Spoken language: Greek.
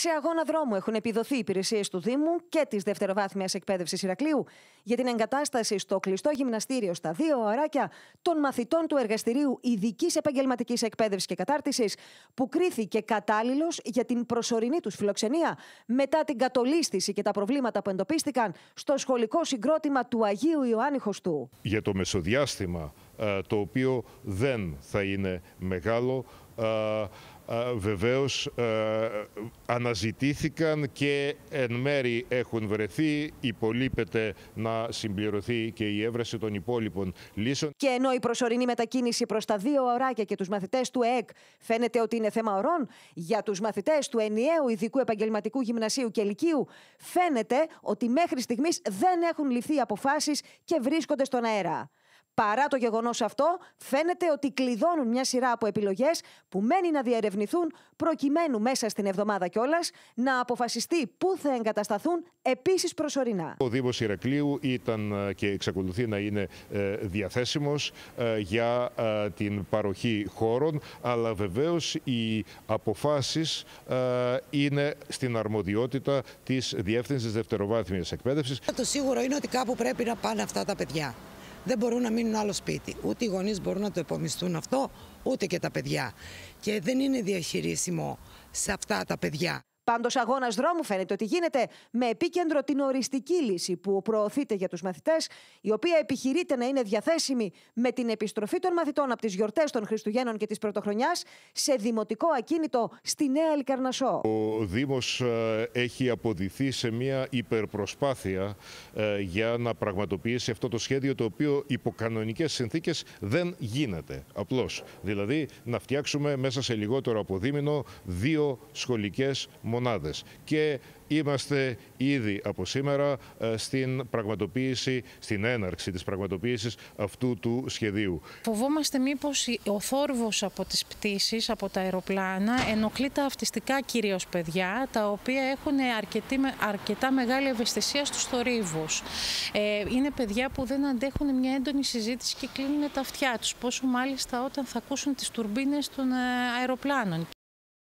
Σε αγώνα δρόμου έχουν επιδοθεί υπηρεσίες του Δήμου και της Δευτεροβάθμιας εκπαίδευσης Ηρακλείου για την εγκατάσταση στο κλειστό γυμναστήριο στα δύο αράκια των μαθητών του Εργαστηρίου Ειδικής Επαγγελματικής Εκπαίδευσης και Κατάρτισης, που κρίθηκε κατάλληλος για την προσωρινή τους φιλοξενία μετά την κατολίσθηση και τα προβλήματα που εντοπίστηκαν στο σχολικό συγκρότημα του Αγίου Ιωάννη Χωστού. Για το μεσοδιάστημα ε, το οποίο δεν θα είναι μεγάλο. Ε, ε, βεβαίως αναζητήθηκαν και εν μέρη έχουν βρεθεί, υπολείπεται να συμπληρωθεί και η έβραση των υπόλοιπων λύσεων. Και ενώ η προσωρινή μετακίνηση προς τα δύο ωράκια και τους μαθητές του έκ φαίνεται ότι είναι θέμα ωρών για τους μαθητές του ενιαίου ειδικού επαγγελματικού γυμνασίου και ηλικίου φαίνεται ότι μέχρι στιγμής δεν έχουν ληφθεί αποφάσεις και βρίσκονται στον αέρα. Παρά το γεγονός αυτό, φαίνεται ότι κλειδώνουν μια σειρά από επιλογές που μένει να διερευνηθούν προκειμένου μέσα στην εβδομάδα κιόλας να αποφασιστεί πού θα εγκατασταθούν επίσης προσωρινά. Ο Δήμος Ηρακλείου ήταν ε, και εξακολουθεί να είναι ε, διαθέσιμος ε, για την παροχή χώρων, αλλά βεβαίως οι αποφάσεις είναι στην αρμοδιότητα της Διεύθυνσης Δευτεροβάθμιας Εκπαίδευσης. Το σίγουρο είναι ότι κάπου πρέπει να πάνε αυτά τα παιδιά δεν μπορούν να μείνουν άλλο σπίτι. Ούτε οι γονείς μπορούν να το επομιστούν αυτό, ούτε και τα παιδιά. Και δεν είναι διαχειρίσιμο σε αυτά τα παιδιά. Πάντως, αγώνας δρόμου φαίνεται ότι γίνεται με επίκεντρο την οριστική λύση που προωθείται για τους μαθητές, η οποία επιχειρείται να είναι διαθέσιμη με την επιστροφή των μαθητών από τις γιορτές των Χριστουγέννων και της Πρωτοχρονιάς σε δημοτικό ακίνητο στη Νέα Ελκαρνασό. Ο Δήμος ε, έχει αποδηθεί σε μια υπερπροσπάθεια ε, για να πραγματοποιήσει αυτό το σχέδιο το οποίο υπό κανονικές συνθήκες δεν γίνεται. Απλώς. Δηλαδή, να φτιάξουμε μέσα σε λιγότερο από δύο σχολικές μονάδες και είμαστε ήδη από σήμερα ε, στην πραγματοποίηση, στην έναρξη της πραγματοποίησης αυτού του σχεδίου. Φοβόμαστε μήπως ο θόρυβος από τις πτήσεις, από τα αεροπλάνα, ενοχλεί τα αυτιστικά κυρίως παιδιά, τα οποία έχουν αρκετά μεγάλη ευαισθησία στους θορύβους. Ε, είναι παιδιά που δεν αντέχουν μια έντονη συζήτηση και κλείνουν τα αυτιά τους, πόσο μάλιστα όταν θα ακούσουν τις τουρμπίνες των ε, αεροπλάνων.